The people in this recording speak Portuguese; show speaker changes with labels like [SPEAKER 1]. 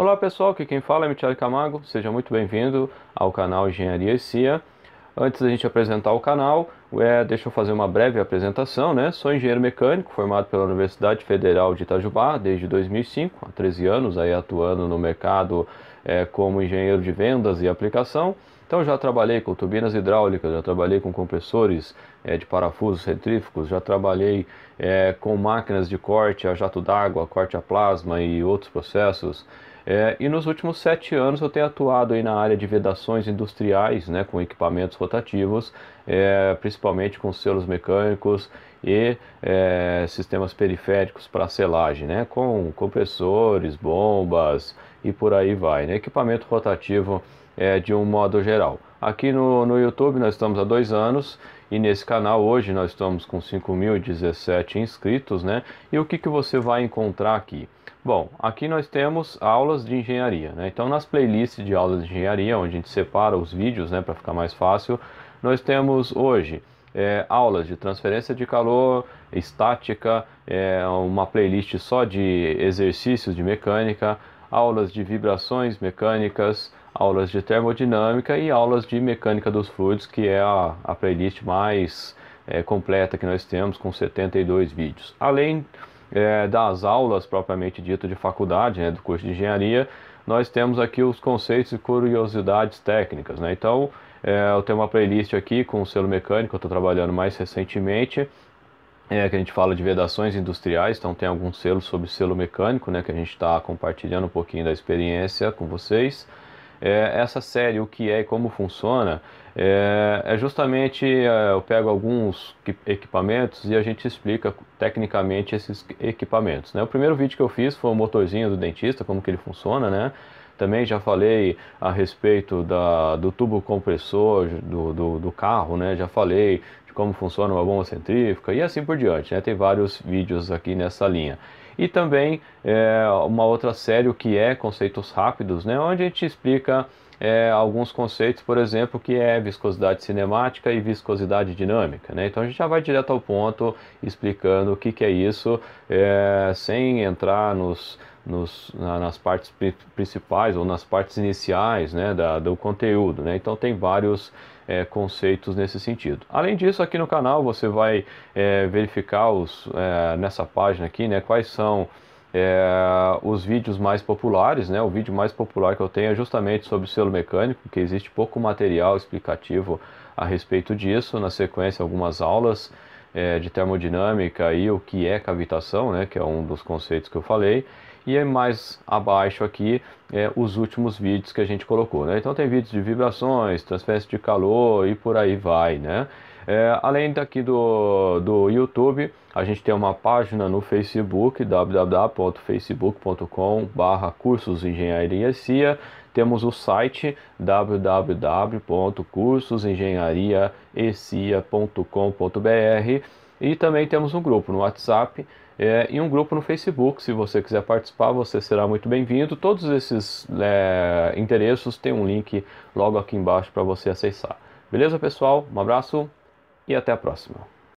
[SPEAKER 1] Olá pessoal, aqui quem fala é Michel Camargo, seja muito bem-vindo ao canal Engenharia e CIA. Antes da gente apresentar o canal, é, deixa eu fazer uma breve apresentação, né? Sou engenheiro mecânico, formado pela Universidade Federal de Itajubá desde 2005, há 13 anos aí atuando no mercado é, como engenheiro de vendas e aplicação. Então já trabalhei com turbinas hidráulicas, já trabalhei com compressores é, de parafusos centrífugos, já trabalhei é, com máquinas de corte a jato d'água, corte a plasma e outros processos. É, e nos últimos sete anos eu tenho atuado aí na área de vedações industriais, né, com equipamentos rotativos, é, principalmente com selos mecânicos e é, sistemas periféricos para selagem, né, com compressores, bombas e por aí vai. Né, equipamento rotativo é de um modo geral. Aqui no, no YouTube nós estamos há dois anos e nesse canal hoje nós estamos com 5.017 inscritos, né? E o que, que você vai encontrar aqui? Bom, aqui nós temos aulas de engenharia, né? Então nas playlists de aulas de engenharia, onde a gente separa os vídeos, né, para ficar mais fácil, nós temos hoje é, aulas de transferência de calor, estática, é, uma playlist só de exercícios de mecânica, aulas de vibrações mecânicas, aulas de termodinâmica e aulas de mecânica dos fluidos, que é a, a playlist mais é, completa que nós temos, com 72 vídeos. Além é, das aulas propriamente dito de faculdade, né, do curso de engenharia, nós temos aqui os conceitos e curiosidades técnicas. Né? Então, é, eu tenho uma playlist aqui com o selo mecânico, eu estou trabalhando mais recentemente, é, que a gente fala de vedações industriais, então tem alguns selos sobre selo mecânico, né, que a gente está compartilhando um pouquinho da experiência com vocês é, essa série, o que é e como funciona, é, é justamente é, eu pego alguns equipamentos e a gente explica tecnicamente esses equipamentos. Né? O primeiro vídeo que eu fiz foi o motorzinho do dentista, como que ele funciona, né? Também já falei a respeito da, do tubo compressor do, do, do carro, né? Já falei de como funciona uma bomba centrífuga e assim por diante, né? Tem vários vídeos aqui nessa linha e também é, uma outra série que é conceitos rápidos, né, onde a gente explica é, alguns conceitos, por exemplo, que é viscosidade cinemática e viscosidade dinâmica. Né? Então a gente já vai direto ao ponto explicando o que, que é isso, é, sem entrar nos, nos, na, nas partes principais ou nas partes iniciais né, da, do conteúdo. Né? Então tem vários é, conceitos nesse sentido. Além disso, aqui no canal você vai é, verificar os, é, nessa página aqui né, quais são é, os vídeos mais populares, né? O vídeo mais popular que eu tenho é justamente sobre o selo mecânico, que existe pouco material explicativo a respeito disso. Na sequência, algumas aulas é, de termodinâmica e o que é cavitação, né? Que é um dos conceitos que eu falei. E é mais abaixo aqui é, os últimos vídeos que a gente colocou, né? Então tem vídeos de vibrações, transferência de calor e por aí vai, né? É, além daqui do, do YouTube, a gente tem uma página no Facebook, www.facebook.com barra cursos engenharia CIA. Temos o site www.cursosengenhariaecia.com.br e também temos um grupo no WhatsApp é, e um grupo no Facebook. Se você quiser participar, você será muito bem-vindo. Todos esses é, endereços tem um link logo aqui embaixo para você acessar. Beleza, pessoal? Um abraço e até a próxima.